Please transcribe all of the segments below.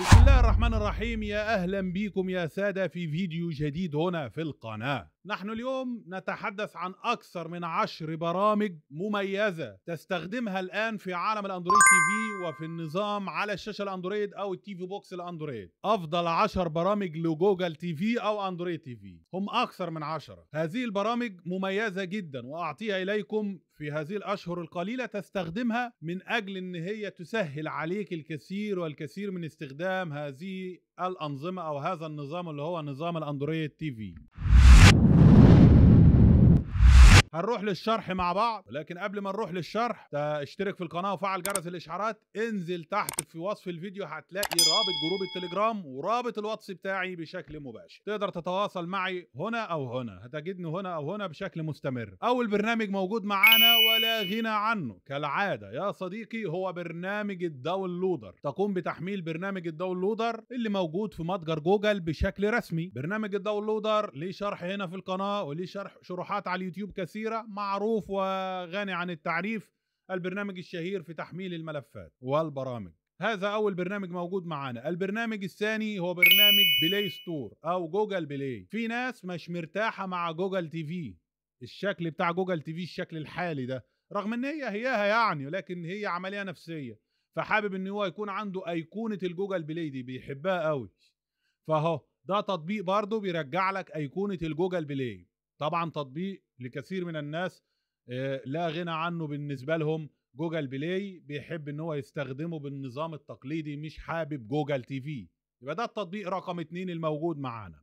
بسم الله الرحمن الرحيم يا اهلا بيكم يا ساده في فيديو جديد هنا في القناه نحن اليوم نتحدث عن اكثر من عشر برامج مميزه تستخدمها الان في عالم الاندرويد تي في وفي النظام على الشاشه الاندرويد او التي في بوكس الاندرويد افضل عشر برامج لجوجل تي في او اندرويد تي في هم اكثر من عشرة هذه البرامج مميزه جدا واعطيها اليكم في هذه الأشهر القليلة تستخدمها من أجل أن هي تسهل عليك الكثير والكثير من استخدام هذه الأنظمة أو هذا النظام اللي هو نظام الأندرويد تي في هنروح للشرح مع بعض لكن قبل ما نروح للشرح اشترك في القناه وفعل جرس الاشعارات انزل تحت في وصف الفيديو هتلاقي رابط جروب التليجرام ورابط الواتس بتاعي بشكل مباشر تقدر تتواصل معي هنا او هنا هتجدني هنا او هنا بشكل مستمر اول برنامج موجود معانا ولا غنى عنه كالعاده يا صديقي هو برنامج الداونلودر تقوم بتحميل برنامج الداونلودر اللي موجود في متجر جوجل بشكل رسمي برنامج الداونلودر ليه شرح هنا في القناه وليه شرح شروحات على اليوتيوب كثير كثيرة معروف وغني عن التعريف البرنامج الشهير في تحميل الملفات والبرامج هذا أول برنامج موجود معانا البرنامج الثاني هو برنامج بلاي ستور أو جوجل بلاي في ناس مش مرتاحة مع جوجل تي في الشكل بتاع جوجل تي في الشكل الحالي ده رغم ان هي هياها يعني ولكن هي عملية نفسية فحابب ان هو يكون عنده ايقونة الجوجل بلاي دي بيحبها قوي فاهو ده تطبيق برضه بيرجع لك ايقونة الجوجل بلاي طبعا تطبيق لكثير من الناس آه، لا غنى عنه بالنسبه لهم جوجل بلاي بيحب ان هو يستخدمه بالنظام التقليدي مش حابب جوجل تي في يبقى ده التطبيق رقم اتنين الموجود معانا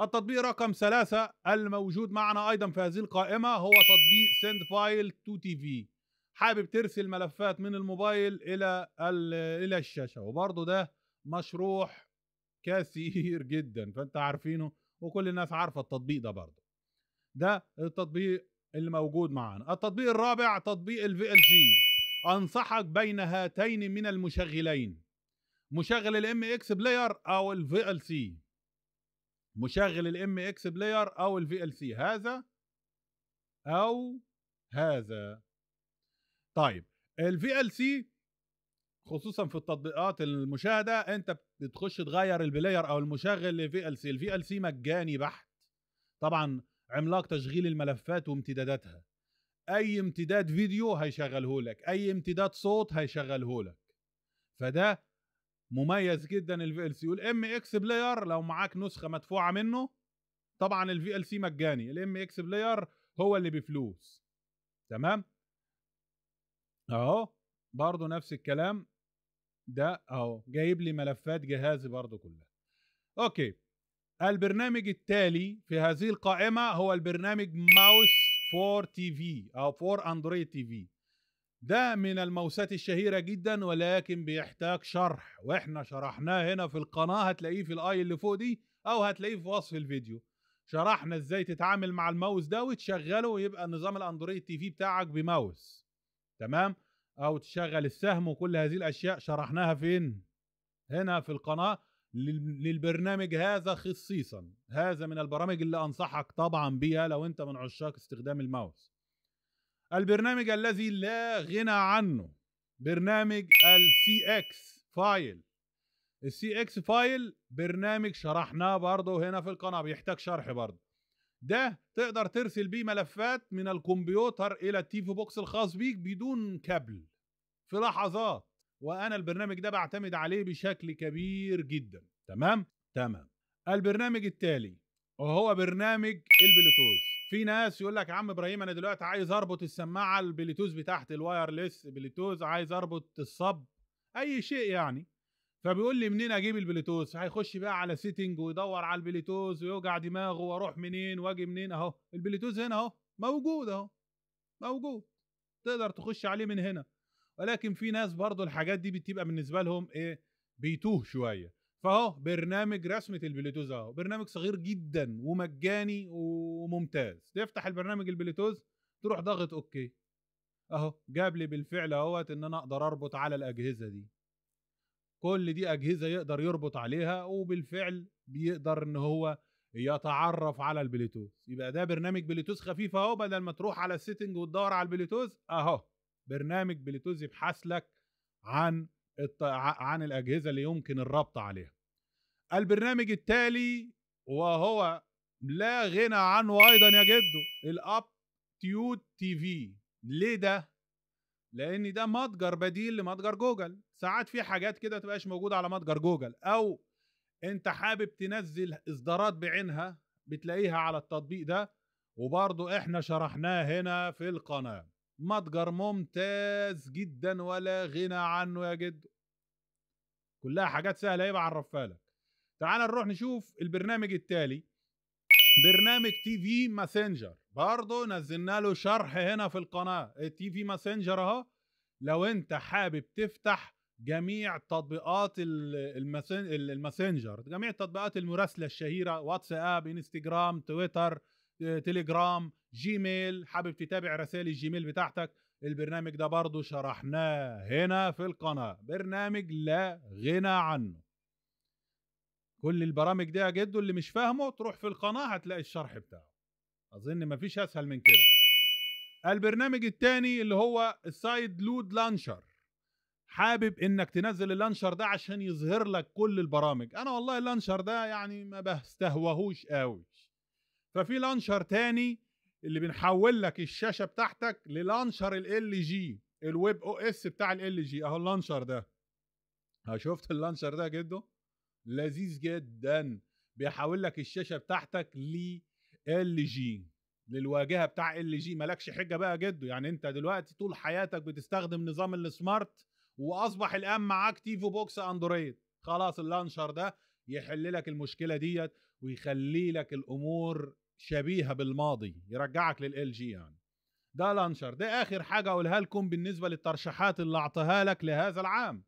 التطبيق رقم ثلاثة الموجود معنا أيضا في هذه القائمة هو تطبيق سند فايل تو تي في حابب ترسل ملفات من الموبايل إلى إلى الشاشة وبرضه ده مشروح كثير جدا فأنت عارفينه وكل الناس عارفة التطبيق ده برضه ده التطبيق اللي موجود معانا التطبيق الرابع تطبيق الفي ال سي انصحك بين هاتين من المشغلين مشغل الام اكس بلاير او الفي ال سي مشغل الام اكس بلاير او الفي ال سي هذا او هذا طيب الفي ال سي خصوصا في التطبيقات المشاهده انت بتخش تغير البلاير او المشغل لفي ال سي الفي ال سي مجاني بحت طبعا عملاق تشغيل الملفات وامتداداتها اي امتداد فيديو هيشغله لك اي امتداد صوت هيشغله لك فده مميز جدا الفي ال سي والام اكس بلاير لو معاك نسخه مدفوعه منه طبعا الفي ال سي مجاني الام اكس بلاير هو اللي بفلوس تمام اهو برضه نفس الكلام ده اهو جايب لي ملفات جهازي برضه كلها اوكي البرنامج التالي في هذه القائمة هو البرنامج ماوس فور تي في أو فور أندرويد تي في ده من الماوسات الشهيرة جدا ولكن بيحتاج شرح واحنا شرحناه هنا في القناة هتلاقيه في الاي اللي فوق دي او هتلاقيه في وصف الفيديو شرحنا ازاي تتعامل مع الماوس ده وتشغله ويبقى نظام الاندرويد تي في بتاعك بماوس تمام او تشغل السهم وكل هذه الاشياء شرحناها فين هنا في القناة للبرنامج هذا خصيصا هذا من البرامج اللي أنصحك طبعا بيها لو أنت من عشاق استخدام الماوس البرنامج الذي لا غنى عنه برنامج السي اكس فايل السي اكس فايل برنامج شرحناه برضه هنا في القناه بيحتاج شرح برضه ده تقدر ترسل بيه ملفات من الكمبيوتر الى التيفي بوكس الخاص بيك بدون كابل في لحظات وانا البرنامج ده بعتمد عليه بشكل كبير جدا تمام تمام البرنامج التالي وهو برنامج البلوتوث في ناس يقول لك يا عم ابراهيم انا دلوقتي عايز اربط السماعه البلوتوث بتاعت الوايرلس بلوتوث عايز اربط الصب اي شيء يعني فبيقول لي منين اجيب البلوتوث هيخش بقى على سيتنج ويدور على البلوتوث ويوجع دماغه واروح منين واجي منين اهو البلوتوث هنا اهو موجود اهو موجود تقدر تخش عليه من هنا ولكن في ناس برضو الحاجات دي بتبقى بالنسبه لهم ايه بيتوه شويه فاهو برنامج رسمه البلوتوز اهو برنامج صغير جدا ومجاني وممتاز تفتح البرنامج البلوتوز تروح ضاغط اوكي اهو جاب لي بالفعل اهوت ان انا اقدر اربط على الاجهزه دي كل دي اجهزه يقدر يربط عليها وبالفعل بيقدر ان هو يتعرف على البلوتوث يبقى ده برنامج بلوتوث خفيف اهو بدل ما تروح على السيتنج وتدور على البلوتوث اهو برنامج بلوتوث يبحث لك عن عن الاجهزه اللي يمكن الربط عليها البرنامج التالي وهو لا غنى عنه ايضا يا جدو الاب تيود تي في ليه ده لان ده متجر بديل لمتجر جوجل ساعات في حاجات كده تبقاش موجوده على متجر جوجل او انت حابب تنزل اصدارات بعينها بتلاقيها على التطبيق ده وبرضو احنا شرحناه هنا في القناه متجر ممتاز جدا ولا غنى عنه يا جدو كلها حاجات سهله ايه بعرفها لك تعال نروح نشوف البرنامج التالي برنامج تي في ماسنجر برضه نزلنا له شرح هنا في القناه إيه، تي في ماسنجر اهو لو انت حابب تفتح جميع تطبيقات الماسنجر جميع تطبيقات المراسله الشهيره واتساب انستجرام تويتر تليجرام جيميل حابب تتابع رسائل الجيميل بتاعتك البرنامج ده برضو شرحناه هنا في القناة برنامج لا غنى عنه كل البرامج دي يا جدو اللي مش فاهمه تروح في القناة هتلاقي الشرح بتاعه أظن مفيش أسهل من كده البرنامج الثاني اللي هو السايد لود لانشر حابب انك تنزل اللانشر ده عشان يظهر لك كل البرامج انا والله اللانشر ده يعني ما بستهوهوش قوي ففي لانشر تاني اللي بنحول لك الشاشه بتاعتك للانشر ال جي الويب او اس بتاع ال جي اهو اللانشر ده شفت اللانشر ده جده لذيذ جدا بيحول لك الشاشه بتاعتك ل ال جي للواجهه بتاع ال جي مالكش حجه بقى جده يعني انت دلوقتي طول حياتك بتستخدم نظام السمارت واصبح الان معاك تيفو بوكس اندرويد خلاص اللانشر ده يحل لك المشكله ديت ويخلي لك الامور شبيهه بالماضي يرجعك للال جي يعني ده لانشر ده اخر حاجه اقولها لكم بالنسبه للترشيحات اللي اعطيها لك لهذا العام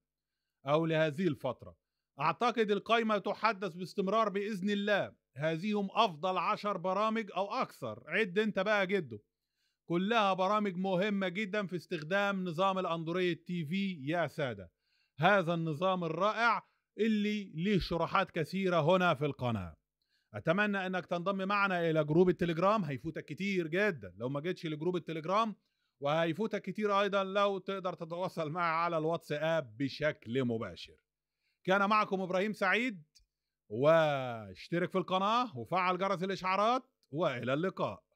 او لهذه الفتره اعتقد القائمه تحدث باستمرار باذن الله هذه هم افضل عشر برامج او اكثر عد انت بقى جده كلها برامج مهمه جدا في استخدام نظام الاندرويد تي في يا ساده هذا النظام الرائع اللي ليه شروحات كثيره هنا في القناه اتمنى انك تنضم معنا الى جروب التليجرام هيفوتك كتير جدا لو ما جيتش لجروب التليجرام وهيفوتك كتير ايضا لو تقدر تتواصل معي على الواتساب بشكل مباشر كان معكم ابراهيم سعيد واشترك في القناه وفعل جرس الاشعارات والى اللقاء